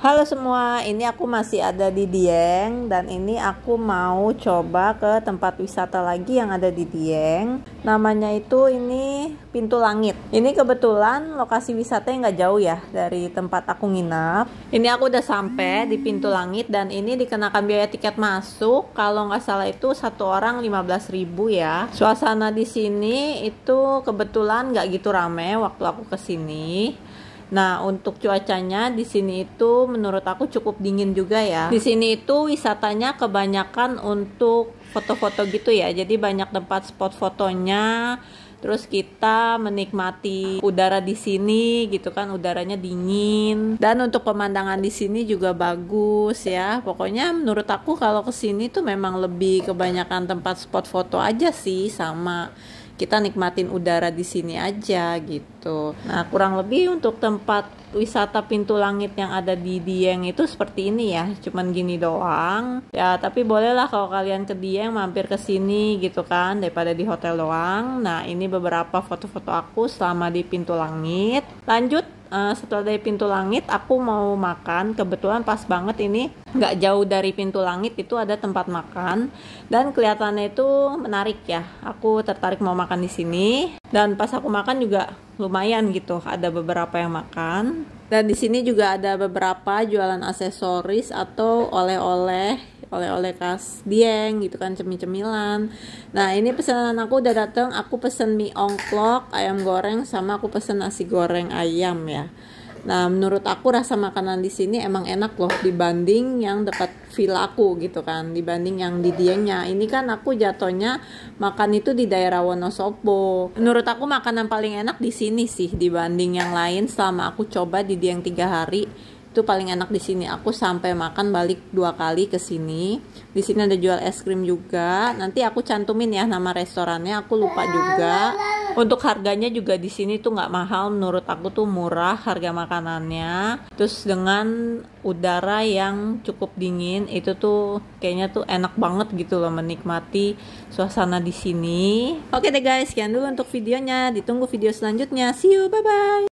Halo semua, ini aku masih ada di Dieng dan ini aku mau coba ke tempat wisata lagi yang ada di Dieng. Namanya itu ini Pintu Langit. Ini kebetulan lokasi wisatanya nggak jauh ya dari tempat aku nginap. Ini aku udah sampai di Pintu Langit dan ini dikenakan biaya tiket masuk kalau nggak salah itu satu orang 15.000 ya. Suasana di sini itu kebetulan nggak gitu rame waktu aku kesini. Nah, untuk cuacanya di sini itu menurut aku cukup dingin juga ya. Di sini itu wisatanya kebanyakan untuk foto-foto gitu ya. Jadi banyak tempat spot fotonya. Terus kita menikmati udara di sini gitu kan, udaranya dingin. Dan untuk pemandangan di sini juga bagus ya. Pokoknya menurut aku kalau ke sini tuh memang lebih kebanyakan tempat spot foto aja sih sama kita nikmatin udara di sini aja gitu. Nah, kurang lebih untuk tempat wisata pintu langit yang ada di Dieng itu seperti ini ya, cuman gini doang. Ya, tapi bolehlah kalau kalian ke Dieng mampir ke sini gitu kan daripada di hotel doang. Nah, ini beberapa foto-foto aku selama di pintu langit. Lanjut uh, setelah dari pintu langit aku mau makan kebetulan pas banget ini nggak jauh dari pintu langit itu ada tempat makan dan kelihatannya itu menarik ya aku tertarik mau makan di sini dan pas aku makan juga lumayan gitu ada beberapa yang makan dan di sini juga ada beberapa jualan aksesoris atau oleh-oleh, oleh-oleh khas Dieng gitu kan, cemil-cemilan. Nah, ini pesanan aku udah datang. aku pesen mie ongklok, ayam goreng sama aku pesen nasi goreng ayam ya. Nah, menurut aku rasa makanan di sini emang enak loh dibanding yang dekat villa aku gitu kan, dibanding yang di Diengnya. Ini kan aku jatuhnya makan itu di daerah Wonosobo. Menurut aku makanan paling enak di sini sih dibanding yang lain selama aku coba di Dieng tiga hari itu paling enak di sini. Aku sampai makan balik dua kali ke sini. Di sini ada jual es krim juga. Nanti aku cantumin ya nama restorannya. Aku lupa juga untuk harganya juga di sini tuh nggak mahal menurut aku tuh murah harga makanannya terus dengan udara yang cukup dingin itu tuh kayaknya tuh enak banget gitu loh menikmati suasana di sini oke deh guys sekian dulu untuk videonya ditunggu video selanjutnya see you bye bye